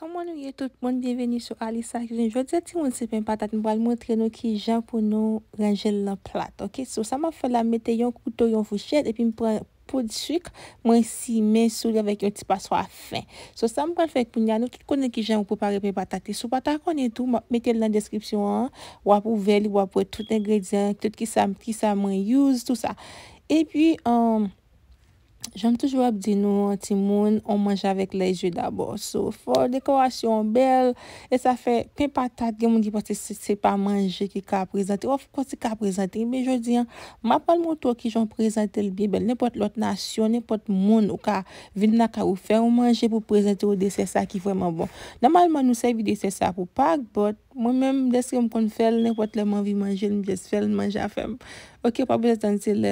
Koman nou ye tout, moun diveni sou Alisa Kijen. Jwa dze ti moun se pen patate, mwen mwantre nou ki jan pou nou ranjel nan plat. Ok, sou sa mwen fè la mette yon koutou yon fouchet, epi mwen pren pou di suik, mwen si men soule vek yon ti paswa fin. Sou sa mwen fè pou nyano, tout konen ki jan pou pare pen patate. Sou patate konen tou, mwen mette l nan deskripsyon an, wap ouvel, wap wap wè tout engredyen, tout ki sa mwen use, tout sa. Epi, an... Jan toujou ap di nou, ti moun, on manje avèk lèjè d'abò. So, fò, dekorasyon bel, e sa fè, pe patat, gen moun di pò, se se pa manje ki ka prezantè. Of, kon se ka prezantè, me jò di, an, ma pal mò to ki jan prezantè l'bibèl. Nèpot lòt nasyon, nèpot moun, ou ka vin na ka ou fè, ou manje pou prezantè ou desè sa ki vèman bon. Normalman nou sevi desè sa pou pak, bot. Mwen men, deske m kon fèl, ne pot lè man vi manje, ne pot lè manje a fèm. Ok, pa pou zantil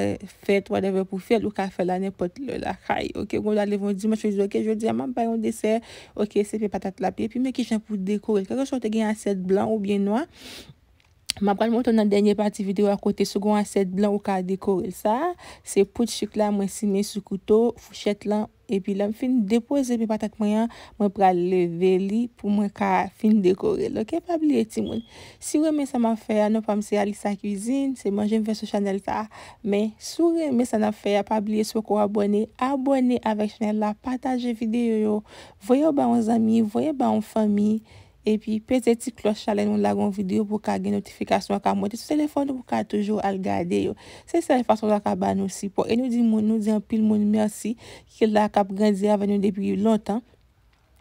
fèt, wadeve pou fèl, ou ka fèl a ne pot lè la khaj. Ok, goun la levon di, mwen se di, ok, je di, a man bayon desè, ok, se pe patate la pe, pi me ki jen pou dekorel. Kako chote gen yon aset blan ou bien noy, Ma pral monton nan denye parti videyo akote sou goun aset blan ou ka dekorel sa. Se pou tchik la mwen sine sou koutou, fouchet lan, epi lèm fin depose epi patak mwen yan, mwen pral leve li pou mwen ka fin dekorel. Ok, pa bli eti moun. Si wè men sa man fè ya, nou pa mse yalik sa kuzin, se mwen jen ve sou chanel ta. Men, sou wè men sa nan fè ya, pa bli eti sou kou abone, abone avek chanel la, pataje videyo yo. Voye ba yon zami, voye ba yon fami. E pi peze ti kloch ale nou lagon videyo pou ka gen notifikasyon a ka monte sou telefon nou pou ka toujou al gade yo. Se se fason la ka ban nou si pou. E nou di moun nou di anpil moun mersi ki la ka pranzi avan nou depi yon lontan.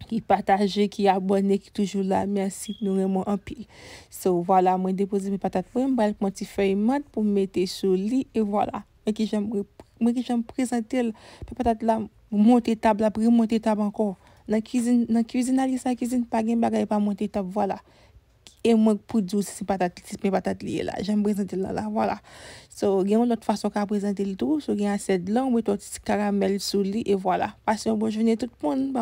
Ki pataje ki abone ki toujou la mersi nou remon anpil. So wala mwen depoze mwen patat vremen bèl pou mwen ti fèyman pou mwete sou li. E wala mwen ki jem prezante l pou patat la monte tab la pre monte tab ankon. nan kizin, nan kizinali sa kizin, pa gen bagay pa monte tap, wala. E mwen pou djou si patatli, si patatli la, jen prezenti lan la, wala. So, gen yon not fason ka prezenti lito, so gen ased lan, wè ton tis karamel sou li, e wala. Pasyon bon, jvene tout pon.